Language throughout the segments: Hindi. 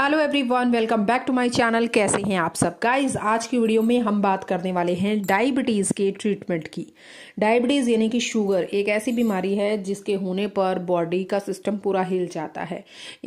hello everyone welcome back to my channel कैसे हैं आप सब गाइस आज की वीडियो में हम बात करने वाले हैं डायबिटीज़ के ट्रीटमेंट की डायबिटीज़ यानी कि शुगर एक ऐसी बीमारी है जिसके होने पर बॉडी का सिस्टम पूरा हिल जाता है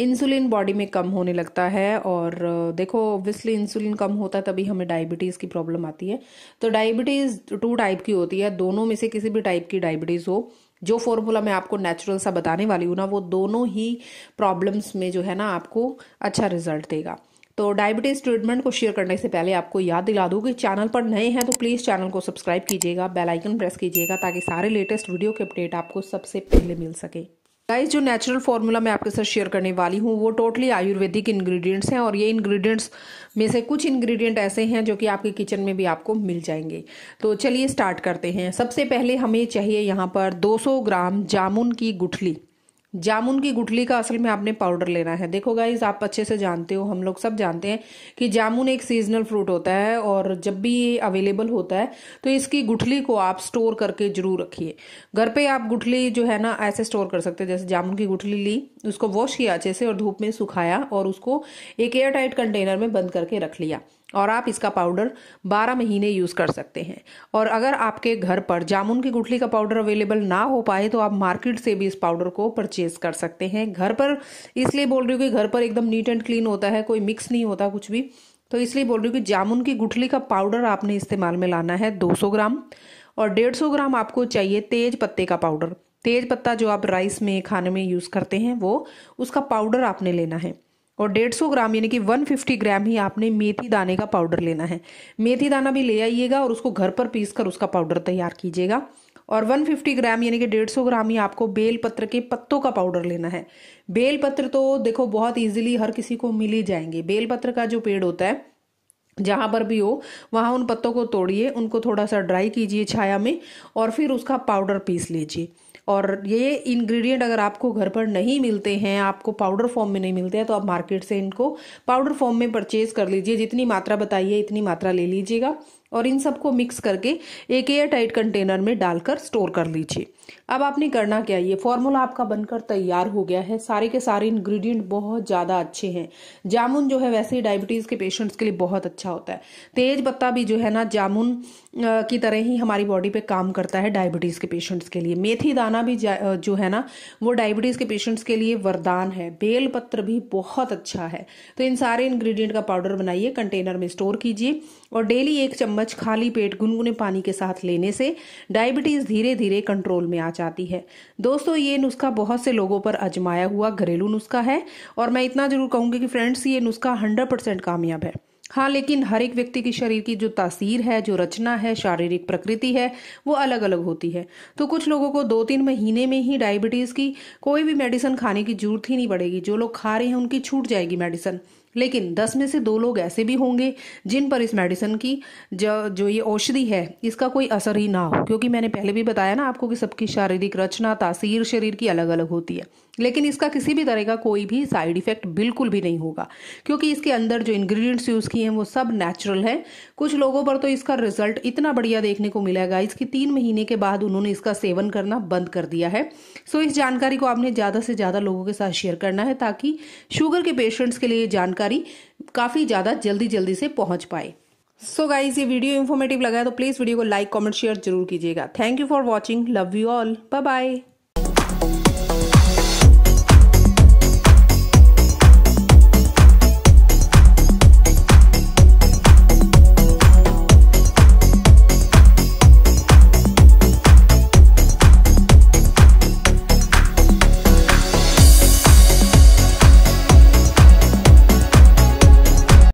इंसुलिन बॉडी में कम होने लगता है और देखो ऑब्वियसली इंसुलिन कम होता है तभी हमें डायबिटीज़ की प्रॉब्लम आती है तो डायबिटीज़ टू टाइप की होती है दोनों में से किसी भी टाइप की डायबिटीज़ हो जो फॉर्मूला मैं आपको नेचुरल सा बताने वाली हूँ ना वो दोनों ही प्रॉब्लम्स में जो है ना आपको अच्छा रिजल्ट देगा तो डायबिटीज़ ट्रीटमेंट को शेयर करने से पहले आपको याद दिला दूँ कि चैनल पर नए हैं तो प्लीज़ चैनल को सब्सक्राइब कीजिएगा बेल आइकन प्रेस कीजिएगा ताकि सारे लेटेस्ट वीडियो के अपडेट आपको सबसे पहले मिल सके गाइस जो नेचुरल फार्मूला मैं आपके साथ शेयर करने वाली हूँ वो टोटली आयुर्वेदिक इंग्रेडिएंट्स हैं और ये इंग्रेडिएंट्स में से कुछ इंग्रेडिएंट ऐसे हैं जो कि आपके किचन में भी आपको मिल जाएंगे तो चलिए स्टार्ट करते हैं सबसे पहले हमें चाहिए यहाँ पर 200 ग्राम जामुन की गुठली जामुन की गुठली का असल में आपने पाउडर लेना है देखो गाइज आप अच्छे से जानते हो हम लोग सब जानते हैं कि जामुन एक सीजनल फ्रूट होता है और जब भी ये अवेलेबल होता है तो इसकी गुठली को आप स्टोर करके जरूर रखिए घर पे आप गुठली जो है ना ऐसे स्टोर कर सकते हैं जैसे जामुन की गुठली ली उसको वॉश किया अच्छे से और धूप में सुखाया और उसको एक एयर टाइट कंटेनर में बंद करके रख लिया और आप इसका पाउडर 12 महीने यूज़ कर सकते हैं और अगर आपके घर पर जामुन की गुठली का पाउडर अवेलेबल ना हो पाए तो आप मार्केट से भी इस पाउडर को परचेज कर सकते हैं घर पर इसलिए बोल रही हूँ कि घर पर एकदम नीट एंड क्लीन होता है कोई मिक्स नहीं होता कुछ भी तो इसलिए बोल रही हूँ कि जामुन की गुठली का पाउडर आपने इस्तेमाल में लाना है दो ग्राम और डेढ़ ग्राम आपको चाहिए तेज पत्ते का पाउडर तेज पत्ता जो आप राइस में खाने में यूज़ करते हैं वो उसका पाउडर आपने लेना है और 150 ग्राम यानी कि 150 ग्राम ही आपने मेथी दाने का पाउडर लेना है मेथी दाना भी ले आइएगा और उसको घर पर पीस कर उसका पाउडर तैयार कीजिएगा और 150 ग्राम यानी कि 150 ग्राम ही आपको बेलपत्र के पत्तों का पाउडर लेना है बेलपत्र तो देखो बहुत ईजिली हर किसी को मिल ही जाएंगे बेलपत्र का जो पेड़ होता है जहाँ पर भी हो वहाँ उन पत्तों को तोड़िए उनको थोड़ा सा ड्राई कीजिए छाया में और फिर उसका पाउडर पीस लीजिए और ये इंग्रेडिएंट अगर आपको घर पर नहीं मिलते हैं आपको पाउडर फॉर्म में नहीं मिलते हैं तो आप मार्केट से इनको पाउडर फॉर्म में परचेज कर लीजिए जितनी मात्रा बताइए इतनी मात्रा ले लीजिएगा और इन सबको मिक्स करके एक एयर टाइट कंटेनर में डालकर स्टोर कर लीजिए अब आपने करना क्या ये फॉर्मूला आपका बनकर तैयार हो गया है सारे के सारे इंग्रेडिएंट बहुत ज़्यादा अच्छे हैं जामुन जो है वैसे ही डायबिटीज़ के पेशेंट्स के लिए बहुत अच्छा होता है तेज पत्ता भी जो है ना जामुन की तरह ही हमारी बॉडी पे काम करता है डायबिटीज़ के पेशेंट्स के लिए मेथी दाना भी जो है ना वो डायबिटीज़ के पेशेंट्स के लिए वरदान है बेल पत्र भी बहुत अच्छा है तो इन सारे इन्ग्रीडियंट का पाउडर बनाइए कंटेनर में स्टोर कीजिए और डेली एक चम्मच खाली पेट गुनगुने पानी के साथ लेने से डायबिटीज़ धीरे धीरे कंट्रोल में आ जाती है दोस्तों ये नुस्खा बहुत से लोगों पर आजमाया हुआ घरेलू नुस्खा है और मैं इतना ज़रूर कहूँगी कि फ्रेंड्स ये नुस्खा हंड्रेड परसेंट कामयाब है हाँ लेकिन हर एक व्यक्ति की शरीर की जो तासीर है जो रचना है शारीरिक प्रकृति है वो अलग अलग होती है तो कुछ लोगों को दो तीन महीने में ही डायबिटीज़ की कोई भी मेडिसिन खाने की जरूरत ही नहीं पड़ेगी जो लोग खा रहे हैं उनकी छूट जाएगी मेडिसिन लेकिन दस में से दो लोग ऐसे भी होंगे जिन पर इस मेडिसिन की जो जो ये औषधि है इसका कोई असर ही ना हो क्योंकि मैंने पहले भी बताया ना आपको कि सबकी शारीरिक रचना तासीर शरीर की अलग अलग होती है लेकिन इसका किसी भी तरह का कोई भी साइड इफेक्ट बिल्कुल भी नहीं होगा क्योंकि इसके अंदर जो इंग्रेडिएंट्स यूज़ किए हैं वो सब नेचुरल हैं कुछ लोगों पर तो इसका रिजल्ट इतना बढ़िया देखने को मिला गाइज तीन महीने के बाद उन्होंने इसका सेवन करना बंद कर दिया है सो इस जानकारी को आपने ज़्यादा से ज़्यादा लोगों के साथ शेयर करना है ताकि शुगर के पेशेंट्स के लिए जानकारी जानकारी काफ़ी ज़्यादा जल्दी जल्दी से पहुंच पाए सो so गाइज ये वीडियो इन्फॉर्मेटिव लगा है तो प्लीज़ वीडियो को लाइक कमेंट शेयर जरूर कीजिएगा thank you for watching love you all bye bye